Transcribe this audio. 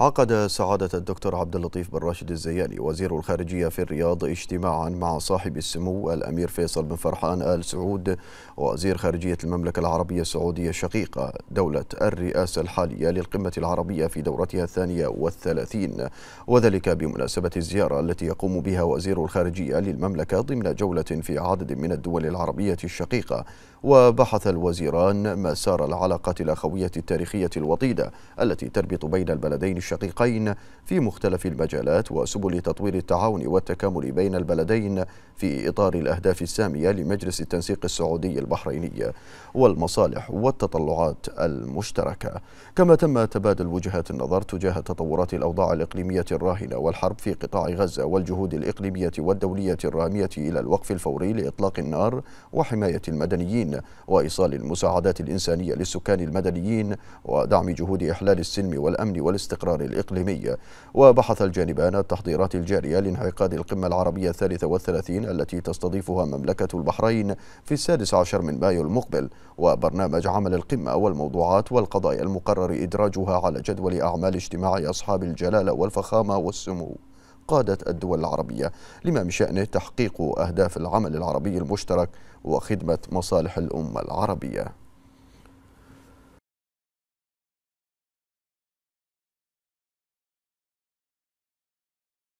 عقد سعادة الدكتور عبد اللطيف بن راشد الزياني وزير الخارجية في الرياض اجتماعا مع صاحب السمو الأمير فيصل بن فرحان آل سعود وزير خارجية المملكة العربية السعودية الشقيقة دولة الرئاسة الحالية للقمة العربية في دورتها الثانية والثلاثين وذلك بمناسبة الزيارة التي يقوم بها وزير الخارجية للمملكة ضمن جولة في عدد من الدول العربية الشقيقة وبحث الوزيران مسار العلاقات الأخوية التاريخية الوطيدة التي تربط بين البلدين الشقيقين في مختلف المجالات وسبل تطوير التعاون والتكامل بين البلدين في إطار الأهداف السامية لمجلس التنسيق السعودي البحريني والمصالح والتطلعات المشتركة كما تم تبادل وجهات النظر تجاه تطورات الأوضاع الإقليمية الراهنة والحرب في قطاع غزة والجهود الإقليمية والدولية الرامية إلى الوقف الفوري لإطلاق النار وحماية المدنيين وإيصال المساعدات الإنسانية للسكان المدنيين ودعم جهود إحلال السلم والأمن والاستقرار الاستقرار الإقليمي وبحث الجانبان التحضيرات الجارية لانعقاد القمة العربية الثالثة والثلاثين التي تستضيفها مملكة البحرين في السادس عشر من مايو المقبل وبرنامج عمل القمة والموضوعات والقضايا المقرر إدراجها على جدول أعمال اجتماع أصحاب الجلالة والفخامة والسمو قادة الدول العربية لما من شأنه تحقيق أهداف العمل العربي المشترك وخدمة مصالح الأمة العربية